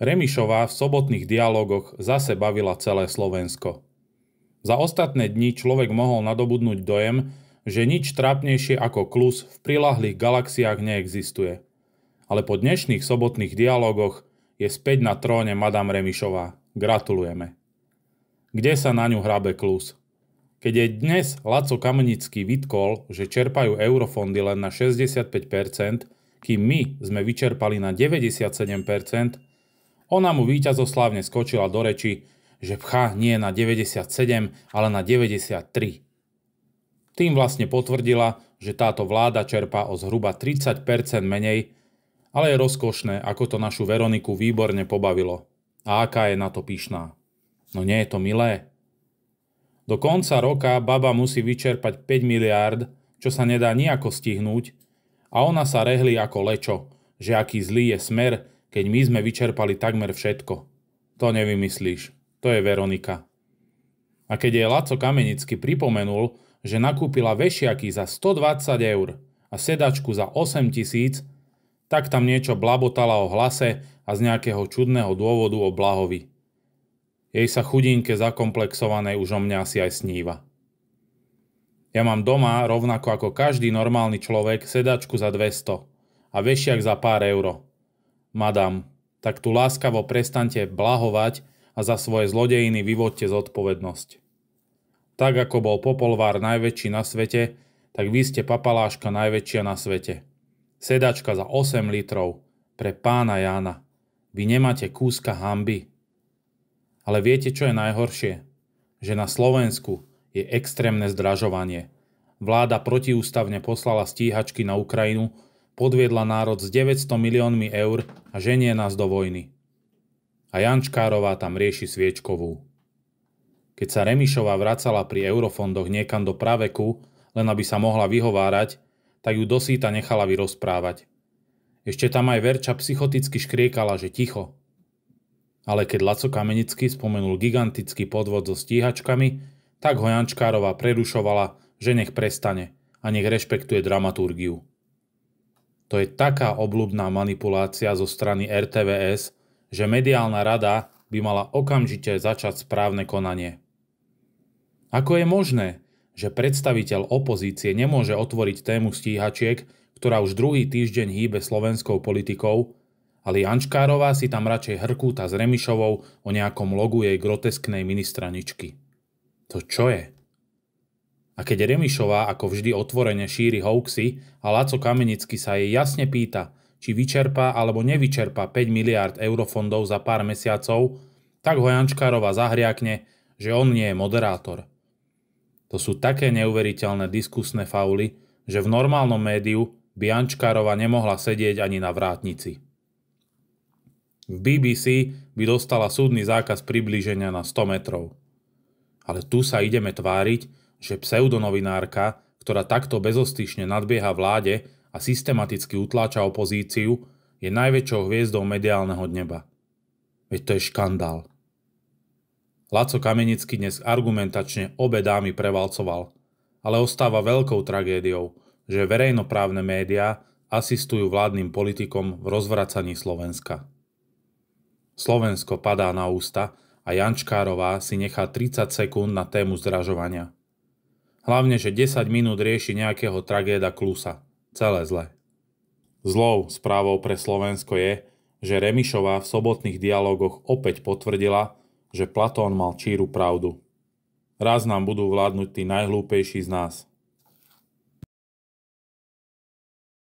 Remišová v sobotných dialogoch zase bavila celé Slovensko. Za ostatné dni človek mohol nadobudnúť dojem, že nič trápnejšie ako klus v prilahlých galaxiách neexistuje. Ale po dnešných sobotných dialogoch je späť na tróne Madame Remišová. Gratulujeme. Kde sa na ňu hrabe klus? Keď je dnes Laco Kamenický vytkol, že čerpajú eurofondy len na 65%, kým my sme vyčerpali na 97%, ona mu víťazoslávne skočila do reči, že pcha nie na 97, ale na 93. Tým vlastne potvrdila, že táto vláda čerpá o zhruba 30% menej, ale je rozkošné, ako to našu Veroniku výborne pobavilo. A aká je na to pyšná. No nie je to milé? Do konca roka baba musí vyčerpať 5 miliárd, čo sa nedá nejako stihnúť, a ona sa rehli ako lečo, že aký zlý je smer, keď my sme vyčerpali takmer všetko. To nevymyslíš, to je Veronika. A keď jej Laco Kamenický pripomenul, že nakúpila vešiaky za 120 eur a sedačku za 8 tisíc, tak tam niečo blabotala o hlase a z nejakého čudného dôvodu o Blahovi. Jej sa chudinke zakomplexované už o mňa asi aj sníva. Ja mám doma, rovnako ako každý normálny človek, sedačku za 200 a vešiak za pár euro. Madam, tak tu láskavo prestante blahovať a za svoje zlodejiny vyvodte zodpovednosť. Tak ako bol popolvár najväčší na svete, tak vy ste papaláška najväčšia na svete. Sedačka za 8 litrov pre pána Jána. Vy nemáte kúska hamby. Ale viete, čo je najhoršie? Že na Slovensku je extrémne zdražovanie. Vláda protiústavne poslala stíhačky na Ukrajinu, podviedla národ s 900 miliónmi eur a ženie nás do vojny. A Jančkárová tam rieši Sviečkovú. Keď sa Remišová vracala pri eurofondoch niekam do praveku, len aby sa mohla vyhovárať, tak ju dosýta nechala vyrozprávať. Ešte tam aj Verča psychoticky škriekala, že ticho. Ale keď Laco Kamenický spomenul gigantický podvod so stíhačkami, tak ho Jančkárová prerušovala, že nech prestane a nech rešpektuje dramaturgiu. To je taká obľúbná manipulácia zo strany RTVS, že mediálna rada by mala okamžite začať správne konanie. Ako je možné, že predstaviteľ opozície nemôže otvoriť tému stíhačiek, ktorá už druhý týždeň hýbe slovenskou politikou, ale Jančkárová si tam radšej hrkúta s Remišovou o nejakom logu jej grotesknej ministraničky. To čo je? A keď Remišová ako vždy otvorene šíri hoaxy a Laco Kamenický sa jej jasne pýta, či vyčerpá alebo nevyčerpá 5 miliard eurofondov za pár mesiacov, tak ho Jančkárova zahriakne, že on nie je moderátor. To sú také neuveriteľné diskusné fauly, že v normálnom médiu by Jančkárova nemohla sedieť ani na vrátnici. V BBC by dostala súdny zákaz priblíženia na 100 metrov. Ale tu sa ideme tváriť, že pseudonovinárka, ktorá takto bezostyšne nadbieha vláde a systematicky utláča opozíciu, je najväčšou hviezdou mediálneho dneba. Veď to je škandál. Laco Kamenický dnes argumentačne obe dámy prevalcoval, ale ostáva veľkou tragédiou, že verejnoprávne médiá asistujú vládnym politikom v rozvracaní Slovenska. Slovensko padá na ústa a Jančkárová si nechá 30 sekúnd na tému zdražovania – Hlavne, že 10 minút rieši nejakého tragéda Klusa. Celé zle. Zlou správou pre Slovensko je, že Remišová v sobotných dialogoch opäť potvrdila, že Platón mal číru pravdu. Raz nám budú vládnuť tí najhlúpejší z nás –